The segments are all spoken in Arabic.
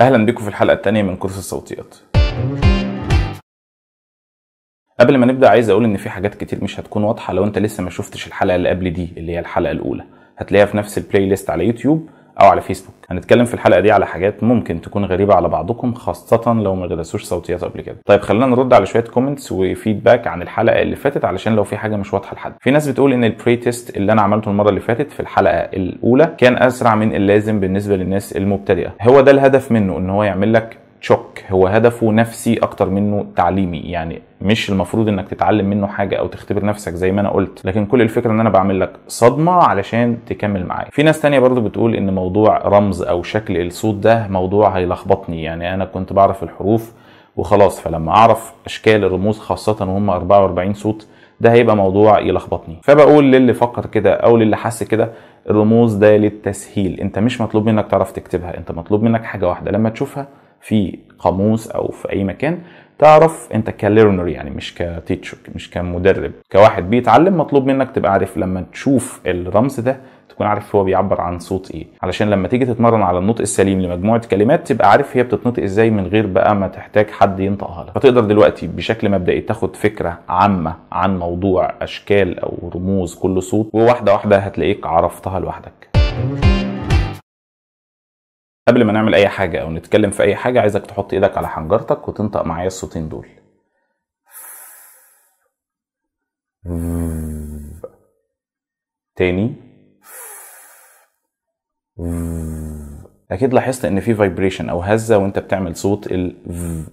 اهلا بكم في الحلقه الثانيه من كورس الصوتيات قبل ما نبدا عايز اقول ان في حاجات كتير مش هتكون واضحه لو انت لسه ما شفتش الحلقه اللي قبل دي اللي هي الحلقه الاولى هتلاقيها في نفس البلاي ليست على يوتيوب او على فيسبوك هنتكلم في الحلقه دي على حاجات ممكن تكون غريبه على بعضكم خاصه لو ما درسوش صوتيات قبل كده طيب خلينا نرد على شويه كومنتس وفيدباك عن الحلقه اللي فاتت علشان لو في حاجه مش واضحه لحد في ناس بتقول ان البري تيست اللي انا عملته المره اللي فاتت في الحلقه الاولى كان اسرع من اللازم بالنسبه للناس المبتدئه هو ده الهدف منه ان هو يعمل لك تشوك هو هدفه نفسي اكتر منه تعليمي يعني مش المفروض انك تتعلم منه حاجه او تختبر نفسك زي ما انا قلت لكن كل الفكره ان انا بعمل لك صدمه علشان تكمل معايا في ناس تانية برضو بتقول ان موضوع رمز او شكل الصوت ده موضوع هيلخبطني يعني انا كنت بعرف الحروف وخلاص فلما اعرف اشكال الرموز خاصه وهم 44 صوت ده هيبقى موضوع يلخبطني فبقول للي فكر كده او للي حس كده الرموز ده للتسهيل انت مش مطلوب منك تعرف تكتبها انت مطلوب منك حاجه واحده لما تشوفها في قاموس او في اي مكان تعرف انت كليرنر يعني مش كتيتشر مش كمدرب كواحد بيتعلم مطلوب منك تبقى عارف لما تشوف الرمز ده تكون عارف هو بيعبر عن صوت ايه علشان لما تيجي تتمرن على النطق السليم لمجموعه كلمات تبقى عارف هي بتتنطق ازاي من غير بقى ما تحتاج حد ينطقها لك فتقدر دلوقتي بشكل مبدئي تاخد فكره عامه عن موضوع اشكال او رموز كل صوت وواحده واحده هتلاقيك عرفتها لوحدك قبل ما نعمل اي حاجه او نتكلم في اي حاجه عايزك تحط ايدك على حنجرتك وتنطق معايا الصوتين دول تاني اكيد لاحظت ان في فايبريشن او هزه وانت بتعمل صوت ال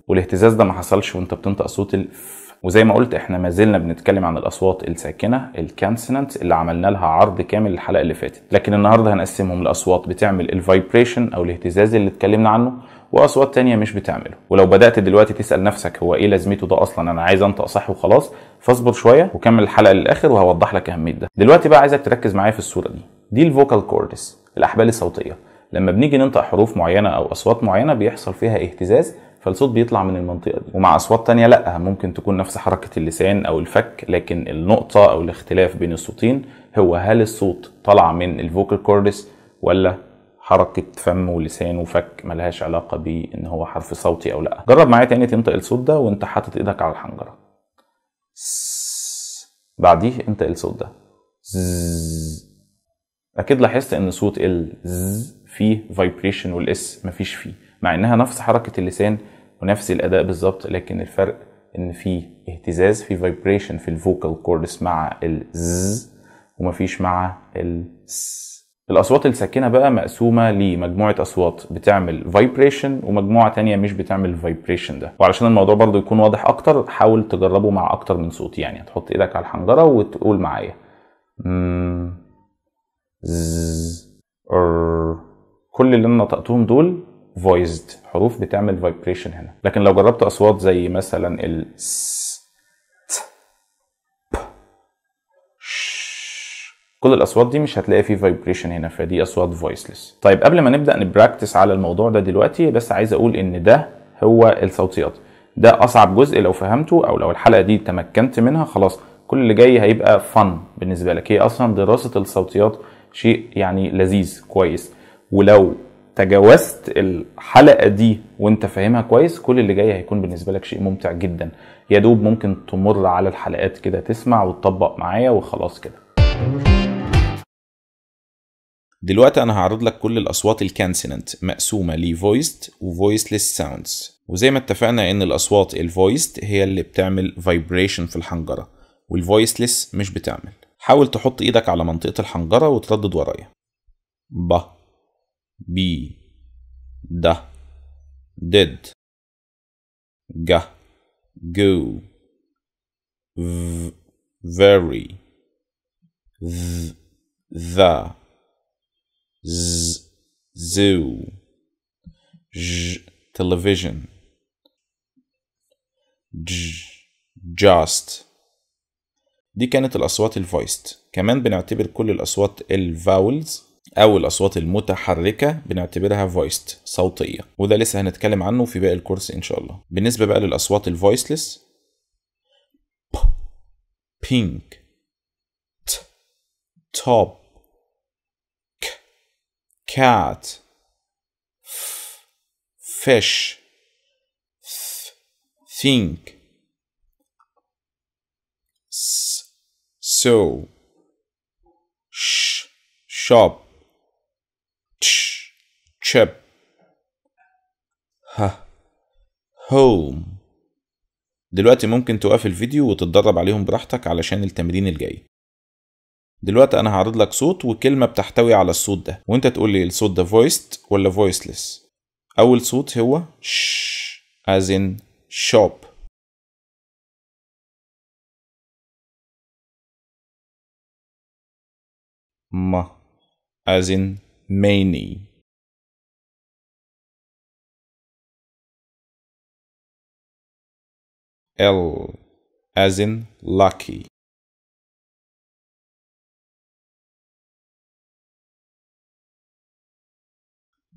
والاهتزاز ده ما حصلش وانت بتنطق صوت الف وزي ما قلت احنا ما زلنا بنتكلم عن الاصوات الساكنه الكونسونانت اللي عملنا لها عرض كامل الحلقه اللي فاتت لكن النهارده هنقسمهم لاصوات بتعمل الفايبريشن او الاهتزاز اللي اتكلمنا عنه واصوات تانية مش بتعمله ولو بدات دلوقتي تسال نفسك هو ايه لازمته ده اصلا انا عايز انطق صح وخلاص فاصبر شويه وكمل الحلقه للاخر وهوضح لك اهميه ده دلوقتي بقى عايزك تركز معايا في الصوره دي دي الفوكال كوردس الاحبال الصوتيه لما بنيجي ننطق حروف معينه او اصوات معينه بيحصل فيها اهتزاز فالصوت بيطلع من المنطقه دي ومع اصوات تانية لا ممكن تكون نفس حركه اللسان او الفك لكن النقطه او الاختلاف بين الصوتين هو هل الصوت طالع من الفوكال كوردس ولا حركة فم ولسان وفك ملهاش علاقة بإن هو حرف صوتي أو لأ جرب معايا تاني تنطق الصوت ده وانت حاطط ايدك على الحنجرة بعديه انطق الصوت ده أكيد لاحظت إن صوت الز فيه فايبريشن والاس مفيش فيه مع انها نفس حركه اللسان ونفس الاداء بالظبط لكن الفرق ان في اهتزاز في فايبريشن في الفوكال كوردس مع الز ومفيش مع الس الاصوات الساكنه بقى مقسومه لمجموعه اصوات بتعمل فايبريشن ومجموعه تانية مش بتعمل فايبريشن ده وعلشان الموضوع برضو يكون واضح اكتر حاول تجربه مع اكتر من صوت يعني هتحط ايدك على الحنجره وتقول معايا ز كل اللي انا نطقتهم دول فويسد حروف بتعمل فايبريشن هنا لكن لو جربت اصوات زي مثلا ال كل الاصوات دي مش هتلاقي فيه فايبريشن هنا فدي اصوات فويسلس طيب قبل ما نبدا نبراكتس على الموضوع ده دلوقتي بس عايز اقول ان ده هو الصوتيات ده اصعب جزء لو فهمته او لو الحلقه دي تمكنت منها خلاص كل اللي جاي هيبقى فن بالنسبه لك هي اصلا دراسه الصوتيات شيء يعني لذيذ كويس ولو تجاوزت الحلقه دي وانت فاهمها كويس كل اللي جاي هيكون بالنسبه لك شيء ممتع جدا يا دوب ممكن تمر على الحلقات كده تسمع وتطبق معايا وخلاص كده دلوقتي انا هعرض لك كل الاصوات الكانسننت مقسومه فويست وفويسلس ساوندز وزي ما اتفقنا ان الاصوات الفويست هي اللي بتعمل فايبريشن في الحنجره والفويسلس مش بتعمل حاول تحط ايدك على منطقه الحنجره وتردد ورايا با بي دا did جا go v very th the z zoo j television j just دي كانت الأصوات الفويست كمان بنعتبر كل الأصوات الفاولز أو الأصوات المتحركة بنعتبرها فويست صوتية وده لسه هنتكلم عنه في باقي الكورس إن شاء الله بالنسبة بقى للأصوات الفويسلس pink ت top ك cat ف fish th think س so sh shop شاب ها هوم دلوقتي ممكن توقف الفيديو وتتدرب عليهم براحتك علشان التمرين الجاي دلوقتي انا هعرض لك صوت وكلمه بتحتوي على الصوت ده وانت تقول لي الصوت ده voiced ولا voiceless اول صوت هو ش as in shop ما as in many L as in lucky.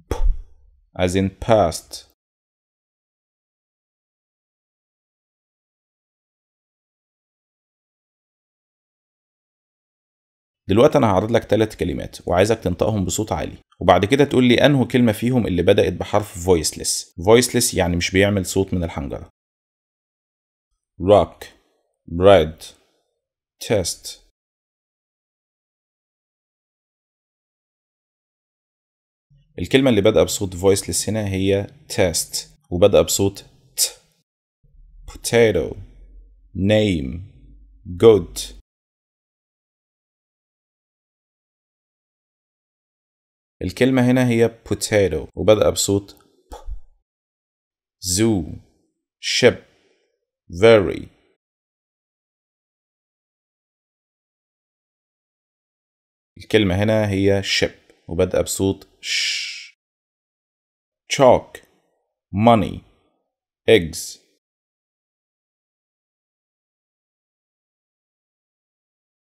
P as in past. دلوقتي انا هعرض لك ثلاث كلمات وعايزك تنطقهم بصوت عالي وبعد كده تقول لي انه كلمه فيهم اللي بدات بحرف voiceless voiceless يعني مش بيعمل صوت من الحنجره rock bread test الكلمة اللي بادئة بصوت voiceless هنا هي test وبدأ بصوت t potato name good الكلمة هنا هي potato وبدأ بصوت p zoo ship very الكلمة هنا هي ship وبدأ بصوت ش chalk money eggs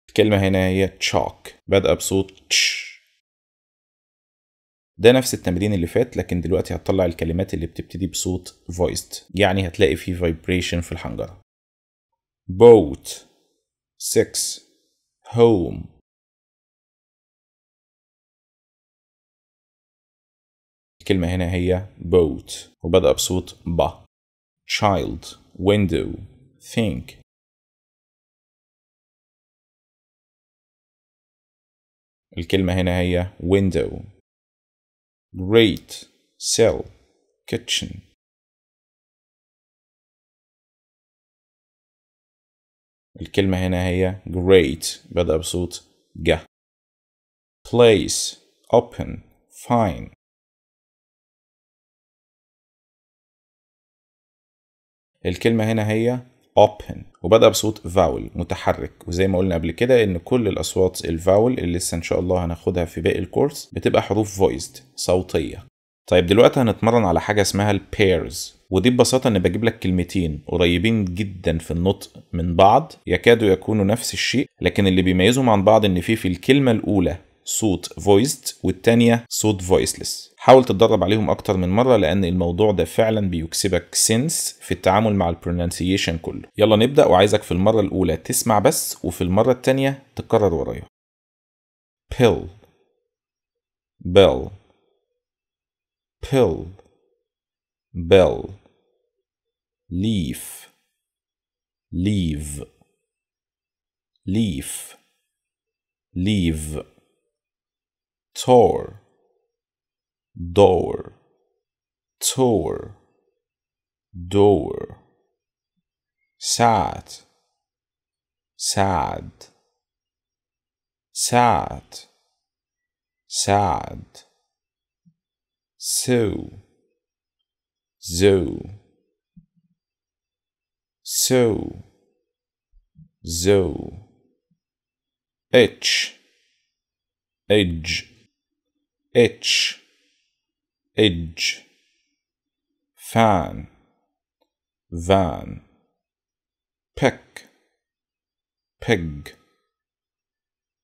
الكلمة هنا هي chalk بدأ بصوت ش ده نفس التمرين اللي فات لكن دلوقتي هتطلع الكلمات اللي بتبتدي بصوت voiced يعني هتلاقي فيه vibration في الحنجرة boat six home الكلمة هنا هي boat وبدأ بصوت با child window think الكلمة هنا هي window great cell kitchen الكلمة هنا هي great بدأ بصوت جا place open fine الكلمة هنا هي open وبدأ بصوت فاول متحرك وزي ما قلنا قبل كده ان كل الاصوات الفاول اللي لسه ان شاء الله هناخدها في باقي الكورس بتبقى حروف voiced صوتية طيب دلوقتي هنتمرن على حاجة اسمها البيرز ودي ببساطة إن بجيب لك كلمتين قريبين جدا في النطق من بعض يكادوا يكونوا نفس الشيء لكن اللي بيميزهم عن بعض إن في في الكلمة الأولى صوت voiced والتانية صوت voiceless حاول تتدرب عليهم أكتر من مرة لأن الموضوع ده فعلا بيكسبك سنس في التعامل مع البرونانسيشن كله يلا نبدأ وعايزك في المرة الأولى تسمع بس وفي المرة التانية تكرر ورايا pill bell pill bell leaf leave leaf leave Tor, door, tour, door. Sad. sad, sad, sad. So, zoo, so, zoo. Itch, edge itch edge fan van peck peg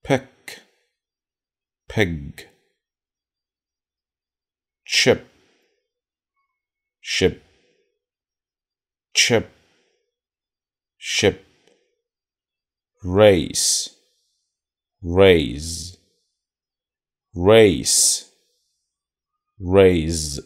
peck peg chip ship chip ship race raise race raise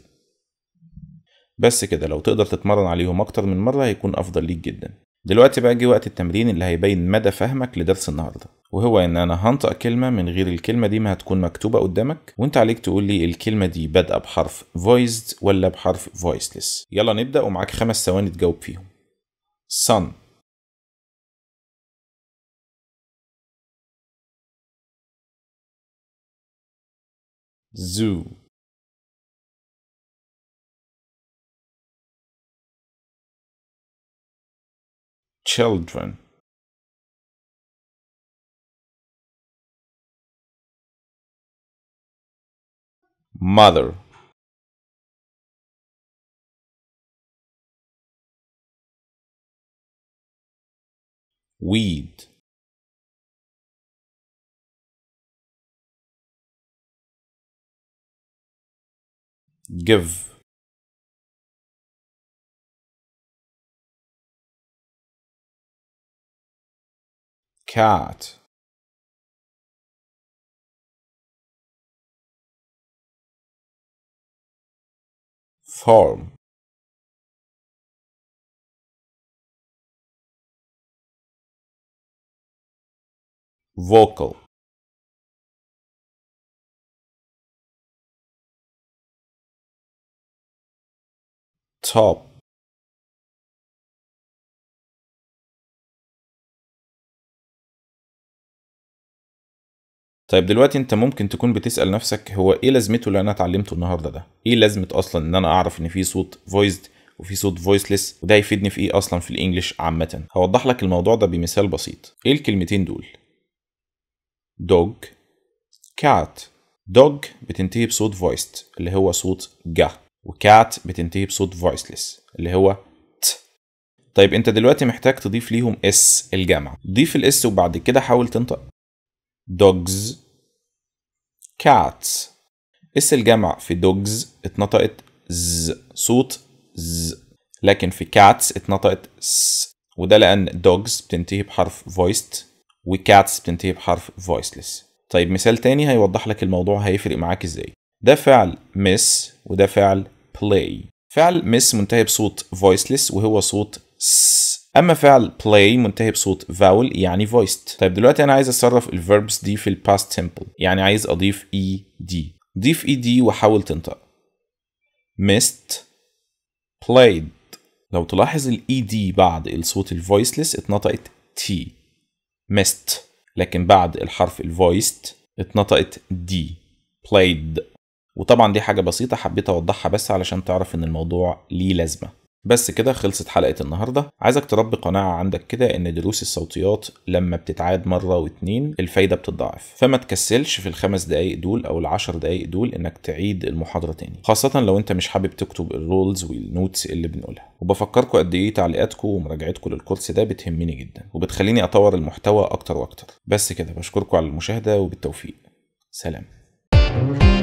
بس كده لو تقدر تتمرن عليهم أكتر من مرة هيكون أفضل ليك جدا دلوقتي بقى جه وقت التمرين اللي هيبين مدى فهمك لدرس النهاردة وهو إن أنا هنطق كلمة من غير الكلمة دي ما هتكون مكتوبة قدامك وأنت عليك تقول لي الكلمة دي بادئة بحرف voiced ولا بحرف voiceless يلا نبدأ ومعاك خمس ثواني تجاوب فيهم sun zoo children mother weed give cat form vocal أصحاب طيب دلوقتي انت ممكن تكون بتسأل نفسك هو ايه لازمته اللي انا اتعلمته النهارده ده؟ ايه لازمة اصلا ان انا اعرف ان في صوت فويسد وفي صوت فويسلس وده هيفيدني في ايه اصلا في الانجليش عامة؟ هوضح لك الموضوع ده بمثال بسيط. ايه الكلمتين دول؟ دوج كات دوج بتنتهي بصوت فويست اللي هو صوت جه وكات بتنتهي بصوت فويسلس اللي هو ت طيب انت دلوقتي محتاج تضيف ليهم اس الجامعة ضيف الاس وبعد كده حاول تنطق dogs cats اس الجامعة في dogs اتنطقت ز صوت ز لكن في cats اتنطقت س وده لأن dogs بتنتهي بحرف voiced وكاتس بتنتهي بحرف voiceless طيب مثال تاني هيوضح لك الموضوع هيفرق معاك ازاي ده فعل miss وده فعل play فعل miss منتهي بصوت voiceless وهو صوت s اما فعل play منتهي بصوت vowel يعني voiced طيب دلوقتي انا عايز أصرف الفيربس دي في past simple يعني عايز اضيف ed ضيف ed وحاول تنطق missed played لو تلاحظ ال ed بعد الصوت voiceless اتنطقت t missed لكن بعد الحرف voiced اتنطقت d played وطبعا دي حاجة بسيطة حبيت أوضحها بس علشان تعرف إن الموضوع ليه لازمة بس كده خلصت حلقة النهاردة عايزك تربي قناعة عندك كده إن دروس الصوتيات لما بتتعاد مرة واتنين الفايدة بتتضاعف فما تكسلش في الخمس دقايق دول أو العشر دقايق دول إنك تعيد المحاضرة تاني خاصة لو أنت مش حابب تكتب الرولز والنوتس اللي بنقولها وبفكركم قد إيه تعليقاتكم ومراجعتكم للكورس ده بتهمني جدا وبتخليني أطور المحتوى أكتر وأكتر بس كده بشكركم على المشاهدة وبالتوفيق سلام